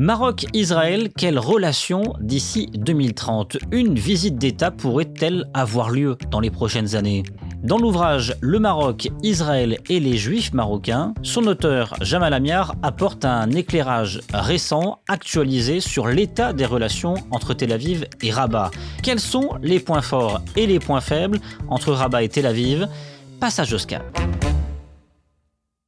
Maroc-Israël, quelle relation d'ici 2030 Une visite d'État pourrait-elle avoir lieu dans les prochaines années Dans l'ouvrage Le Maroc, Israël et les Juifs marocains, son auteur Jamal Amiar apporte un éclairage récent, actualisé sur l'état des relations entre Tel Aviv et Rabat. Quels sont les points forts et les points faibles entre Rabat et Tel Aviv Passage au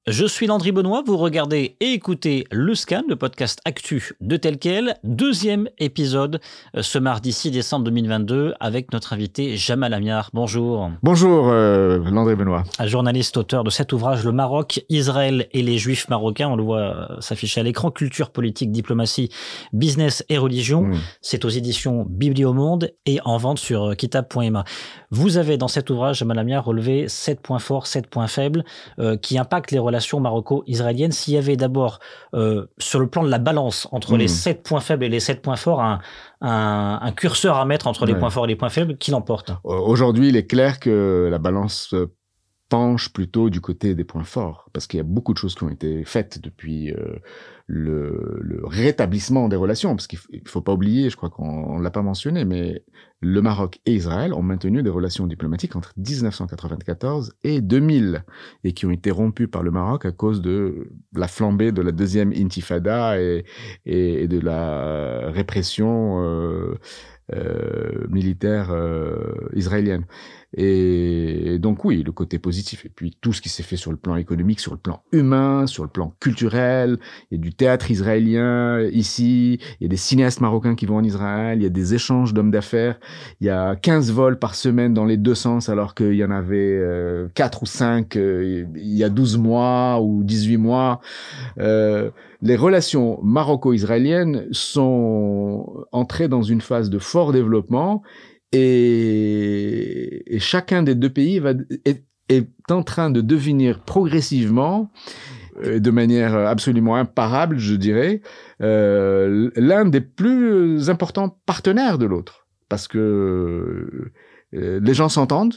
je suis Landry Benoît, vous regardez et écoutez Le Scan, le podcast actu de tel quel, deuxième épisode euh, ce mardi 6 décembre 2022 avec notre invité Jamal Amiar. Bonjour. Bonjour euh, Landry Benoît. Journaliste, auteur de cet ouvrage Le Maroc, Israël et les Juifs marocains, on le voit euh, s'afficher à l'écran, culture, politique, diplomatie, business et religion. Mm. C'est aux éditions Bibliomonde et en vente sur kitab.ma. Vous avez dans cet ouvrage, Jamal Amiar, relevé sept points forts, sept points faibles qui impactent les relations maroco-israélienne, s'il y avait d'abord, euh, sur le plan de la balance entre les hmm. sept points faibles et les sept points forts, un, curseur à mettre entre les points forts et les points faibles, qui l'emporte euh, Aujourd'hui, il est clair que la balance euh, penche plutôt du côté des points forts, parce qu'il y a beaucoup de choses qui ont été faites depuis le, rétablissement des relations, parce qu'il ne faut pas oublier, je crois qu'on ne l'a pas mentionné, mais le Maroc et Israël ont maintenu des relations diplomatiques entre 1994 et 2000, et qui ont été rompues par le Maroc à cause de la flambée de la deuxième intifada et, et, de la répression euh, euh, militaire euh, israélienne. Et, et donc oui, le côté positif, et puis tout ce qui s'est fait sur le plan économique, sur le plan humain, sur le plan culturel, et du théâtre israélien euh, ici, il y a des cinéastes marocains qui vont en Israël, il y a des échanges d'hommes d'affaires, il y a 15 vols par semaine dans les deux sens alors qu'il y en avait 4 euh, ou 5 euh, il y a 12 mois ou 18 mois. les relations maroco-israéliennes sont entrées dans une phase de fort développement et, chacun des deux pays va, est en train de devenir progressivement euh, de manière absolument imparable, je dirais, euh, l'un des plus importants partenaires de l'autre. Parce que euh, les gens s'entendent.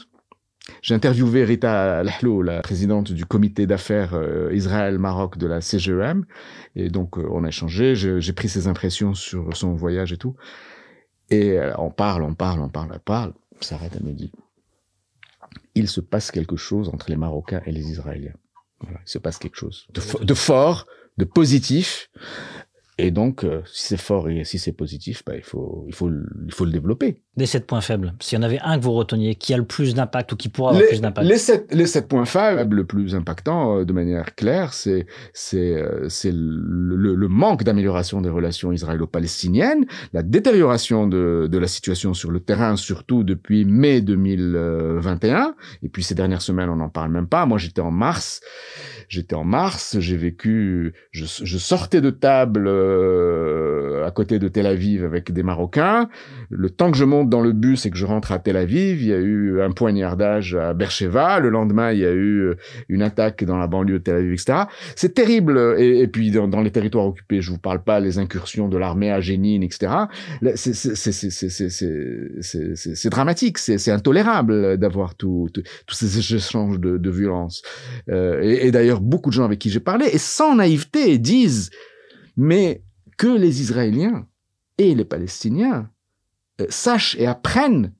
J'ai interviewé Rita Lahlo, la présidente du comité d'affaires Israël-Maroc de la CGEM. Et donc, on a échangé, j'ai pris ses impressions sur son voyage et tout. Et on parle, on parle, on parle, on parle. S'arrête, à me il se passe quelque chose entre les Marocains et les Israéliens. Voilà, il se passe quelque chose de, fort, de positif. Et donc, euh, si c'est fort et si c'est positif, bah, il faut, il faut, il faut le développer les sept points faibles S'il y en avait un que vous reteniez, qui a le plus d'impact ou qui pourra avoir le plus d'impact les sept points faibles, le plus impactant, euh, de manière claire, c'est euh, le, c'est le manque d'amélioration des relations israélo-palestiniennes, la détérioration de, de la situation sur le terrain, surtout depuis mai 2021. Et puis ces dernières semaines, on n'en parle même pas. Moi, j'étais en mars. J'étais en mars, j'ai vécu, je, je, sortais de table euh, à côté de Tel Aviv avec des Marocains. Le temps que je monte dans le bus et que je rentre à Tel Aviv, il y a eu un poignardage à Bercheva. Le lendemain, il y a eu euh, une attaque dans la banlieue de Tel Aviv, etc. C'est terrible. Et, puis, dans, les territoires occupés, je vous parle pas les incursions de l'armée à Génine, etc. C'est dramatique. C'est intolérable d'avoir tous ces échanges de, violence. Euh, et, et d'ailleurs, beaucoup de gens avec qui j'ai parlé, et sans naïveté, disent, mais que les Israéliens et les Palestiniens euh, sachent et apprennent,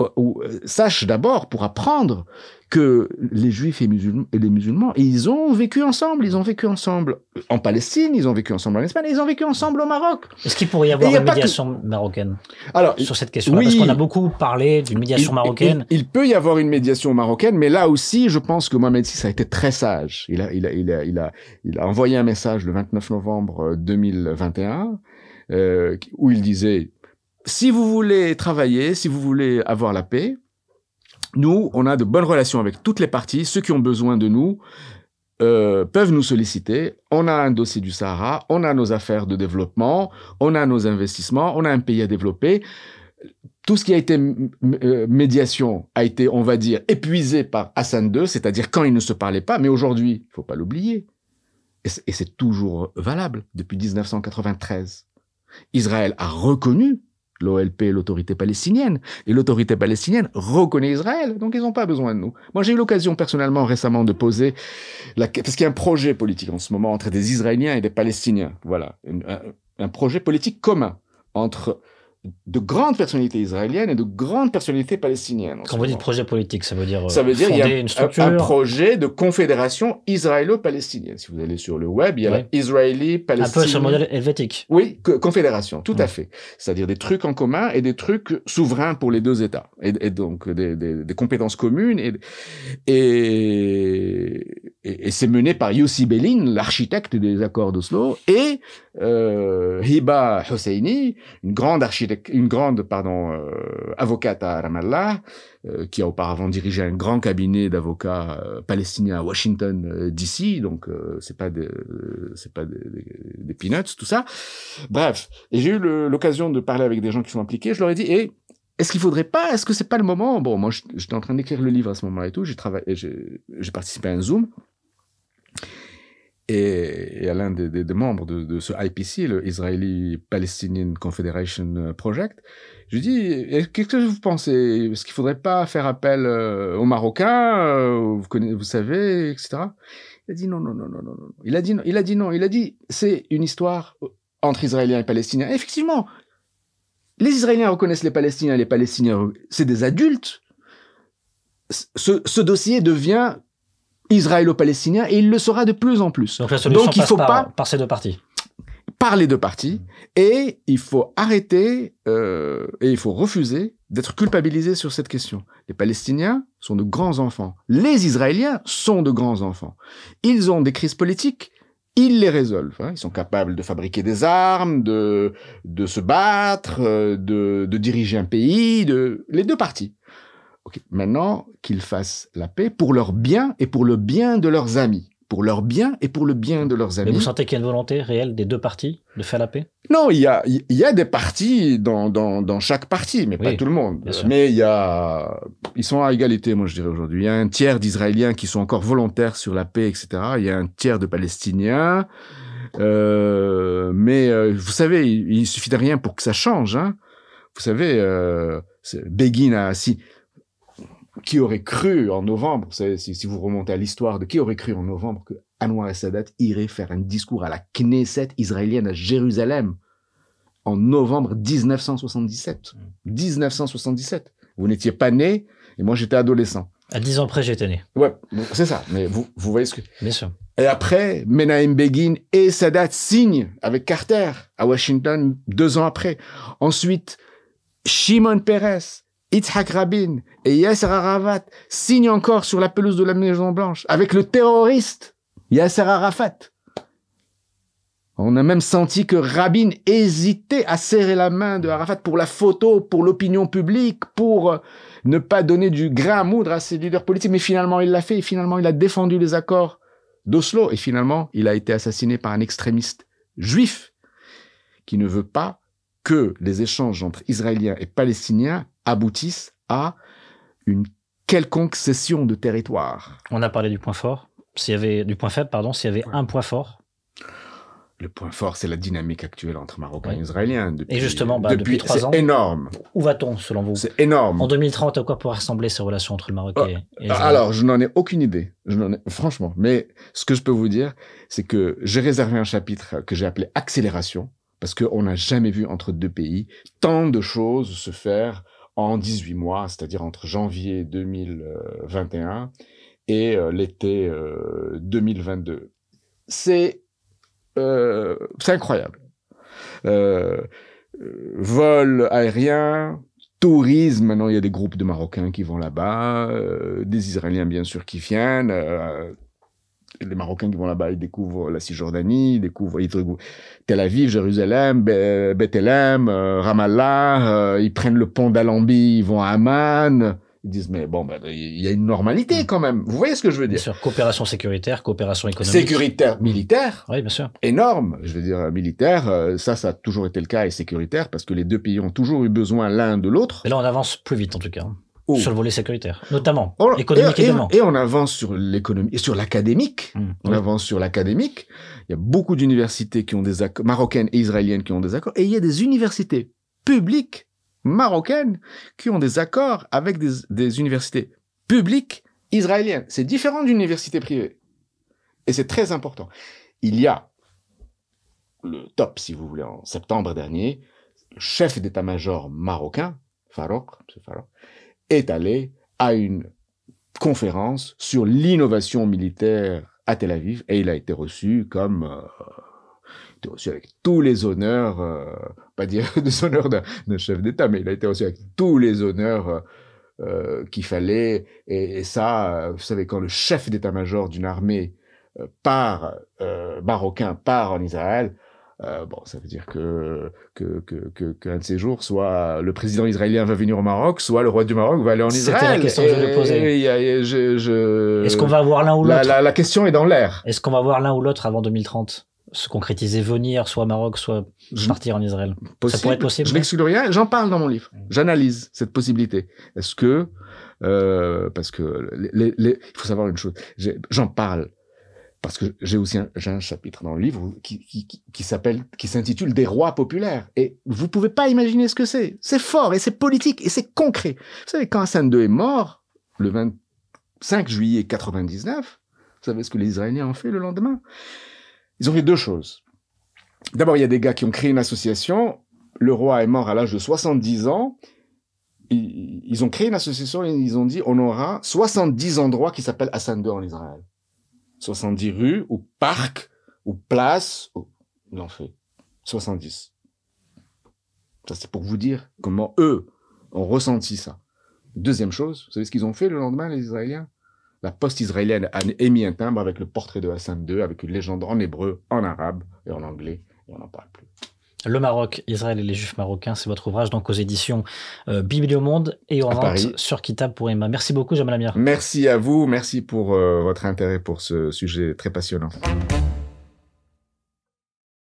euh, ou euh, sachent d'abord pour apprendre que les juifs et, musulmans, et les musulmans, ils ont vécu ensemble, ils ont vécu ensemble en Palestine, ils ont vécu ensemble en Espagne, ils ont vécu ensemble au Maroc. Est-ce qu'il pourrait y avoir une médiation marocaine Alors, sur cette question-là Parce qu'on a beaucoup parlé d'une médiation marocaine. Il, peut y avoir une médiation marocaine, mais là aussi, je pense que Mohamed VI a été très sage. Il a, il a, il a, il a, envoyé un message le 29 novembre 2021 euh, où il disait si vous voulez travailler, si vous voulez avoir la paix, nous, on a de bonnes relations avec toutes les parties. Ceux qui ont besoin de nous euh, peuvent nous solliciter. On a un dossier du Sahara, on a nos affaires de développement, on a nos investissements, on a un pays à développer. Tout ce qui a été euh, médiation a été, on va dire, épuisé par Hassan II, c'est-à-dire quand il ne se parlait pas. Mais aujourd'hui, il ne faut pas l'oublier. Et c'est toujours valable depuis 1993. Israël a reconnu l'OLP, l'autorité palestinienne. Et l'autorité palestinienne reconnaît Israël, donc ils n'ont pas besoin de nous. Moi, j'ai eu l'occasion personnellement récemment de poser, la... parce qu'il y a un projet politique en ce moment entre des Israéliens et des Palestiniens. Voilà, un projet politique commun entre de grandes personnalités israéliennes et de grandes personnalités palestiniennes. Quand vous dites projet politique, ça veut dire ça veut euh, dire il y a un projet de confédération israélo-palestinienne. Si vous allez sur le web, il y a oui. israéli palestinien Un peu sur le modèle helvétique. Oui, confédération, tout à fait. C'est-à-dire des trucs en commun et des trucs souverains pour les deux États et, donc des, compétences communes et et, et, c'est mené par Yossi Bellin, l'architecte des accords d'Oslo, et euh, Hiba Hosseini, une grande architecte une grande pardon, euh, avocate à Ramallah, euh, qui a auparavant dirigé un grand cabinet d'avocats euh, palestiniens à Washington D.C. donc c'est pas c'est pas des, peanuts tout ça. Bref, j'ai eu l'occasion de parler avec des gens qui sont impliqués. Je leur ai dit, est-ce qu'il faudrait pas Est-ce que c'est pas le moment Bon, moi, j'étais en train d'écrire le livre à ce moment-là et tout. j'ai participé à un zoom et, à l'un des, membres de, ce IPC, le Israeli Palestinian Confederation euh, Project, je lui dis Qu'est-ce que vous pensez Est-ce qu'il ne faudrait pas faire appel euh, aux Marocains euh, vous, vous savez, etc. Il a dit non, non, non, non, non. Il a dit non, il a dit non. Il a dit C'est une histoire entre Israéliens et Palestiniens. effectivement, les Israéliens reconnaissent les Palestiniens, les Palestiniens, c'est des adultes. Ce, ce dossier devient israélo-palestinien et il le sera de plus en plus. Donc la il passe faut pas par ces deux parties par les deux parties et il faut arrêter euh, et il faut refuser d'être culpabilisé sur cette question. Les Palestiniens sont de grands enfants. Les Israéliens sont de grands enfants. Ils ont des crises politiques, ils les résolvent. Hein. Ils sont capables de fabriquer des armes, de, se battre, euh, de, diriger un pays, les deux parties maintenant qu'ils fassent la paix pour leur bien et pour le bien de leurs amis pour leur bien et pour le bien de leurs amis. Mais vous sentez qu'il y a une volonté réelle des deux parties de faire la paix Non, il y a, des parties dans, chaque partie, mais pas tout le monde. Mais il y a, ils sont à égalité, moi je dirais aujourd'hui. Il y a un tiers d'Israéliens qui sont encore volontaires sur la paix, etc. Il y a un tiers de Palestiniens. Euh, mais euh, vous savez, il, ne suffit de rien pour que ça change. Hein. Vous savez, euh, Begin a si qui aurait cru en novembre, si, si vous remontez à l'histoire de qui aurait cru en novembre que Anwar sadat irait faire un discours à la Knesset israélienne à Jérusalem en novembre 1977. 1977. Mm. Vous n'étiez pas né et moi j'étais adolescent. À 10 ans près, j'étais né. Ouais, c'est ça. Mais vous, vous voyez ce que. Bien sûr. Et après, Menahem Begin et Sadat signent avec Carter à Washington deux ans après. Ensuite, Shimon Peres Itzhak Rabin et Yasser Arafat signent encore sur la pelouse de la Maison Blanche avec le terroriste Yasser Arafat. On a même senti que Rabin hésitait à serrer la main de Arafat pour la photo, pour l'opinion publique, pour euh, ne pas donner du grain à moudre à ses leaders politiques. Mais finalement, il l'a fait. Et finalement, il a défendu les accords d'Oslo. Et finalement, il a été assassiné par un extrémiste juif qui ne veut pas que les échanges entre Israéliens et Palestiniens aboutissent à une quelconque cession de territoire. On a parlé du point fort. S'il y avait du point faible, pardon, s'il y avait un point fort. Le point fort, c'est la dynamique actuelle entre Marocains et Israéliens. Depuis, et justement, bah, depuis, trois ans. C'est énorme. Où va-t-on, selon vous C'est énorme. En 2030, à quoi pourra ressembler ces relations entre le Maroc ah, et, ah, Israël Alors, je n'en ai aucune idée. Je ai, franchement. Mais ce que je peux vous dire, c'est que j'ai réservé un chapitre que j'ai appelé Accélération, parce qu'on n'a jamais vu entre deux pays tant de choses se faire en 18 mois, c'est-à-dire entre janvier 2021 et euh, l'été 2022. Euh, euh, c'est incroyable. vol aérien, tourisme, maintenant il y a des groupes de Marocains qui vont là-bas, des Israéliens bien sûr qui viennent, les Marocains qui vont là-bas, ils découvrent la Cisjordanie, ils découvrent, ils Tel Aviv, Jérusalem, Bethléem, euh, Ramallah, euh, ils prennent le pont d'Alambi, ils vont à Amman. Ils disent, mais bon, ben, il y a une normalité mm. quand même. Vous voyez ce que je veux dire Bien sûr, coopération sécuritaire, coopération économique. Sécuritaire, militaire. Oui, bien sûr. Énorme, je veux dire, euh, militaire. Ça, ça a toujours été le cas, et sécuritaire, parce que les deux pays ont toujours eu besoin l'un de l'autre. Et là, on avance plus vite, en tout cas. Sur le volet sécuritaire, notamment, oh, et, Et, on avance sur l'économie, et sur l'académique. Mm. On avance sur l'académique. Il y a beaucoup d'universités qui ont des accords, marocaines et israéliennes qui ont des accords. Et il y a des universités publiques marocaines qui ont des accords avec des, universités publiques israéliennes. C'est différent d'universités privées Et c'est très important. Il y a le top, si vous voulez, en septembre dernier, le chef d'état-major marocain, Farouk, Farouk est allé à une conférence sur l'innovation militaire à Tel Aviv et il a été reçu comme euh, reçu avec tous les honneurs, euh, pas dire des honneurs d'un chef d'État, mais il a été reçu avec tous les honneurs euh, qu'il fallait. Et, ça, vous savez, quand le chef d'État-major d'une armée part marocain part en Israël, euh, bon, ça veut dire que qu'un que, que, de ces jours, soit le président israélien va venir au Maroc, soit le roi du Maroc va aller en Israël. C'était la question que je posais. Je, je... Est-ce qu'on va voir l'un ou l'autre la, question est dans l'air. Est-ce qu'on va voir l'un ou l'autre avant 2030 se concrétiser, venir soit au Maroc, soit partir en Israël. Ça pourrait être possible. Je n'exclus rien, j'en parle dans mon livre. J'analyse cette possibilité. Est-ce que, euh, parce que, il faut savoir une chose, j'en parle parce que j'ai aussi un, un, chapitre dans le livre qui, qui, qui s'appelle, qui s'intitule Des rois populaires. Et vous pouvez pas imaginer ce que c'est. C'est fort et c'est politique et c'est concret. Vous savez, quand Hassan II est mort, le 25 juillet 99, vous savez ce que les Israéliens ont fait le lendemain? Ils ont fait deux choses. D'abord, il y a des gars qui ont créé une association. Le roi est mort à l'âge de 70 ans. ils ont créé une association et ils ont dit on aura 70 endroits qui s'appellent Hassan II en Israël. 70 rues ou parcs ou places. Ils fait. 70. Ça, c'est pour vous dire comment eux ont ressenti ça. Deuxième chose, vous savez ce qu'ils ont fait le lendemain, les Israéliens La poste israélienne a émis un timbre avec le portrait de Hassan II, avec une légende en hébreu, en arabe et en anglais, et on n'en parle plus. Le Maroc, Israël et les Juifs marocains, c'est votre ouvrage donc aux éditions euh, Bibliomonde et en sur Kitab pour Emma. Merci beaucoup, Jamal Amir. Merci à vous, merci pour euh, votre intérêt pour ce sujet très passionnant.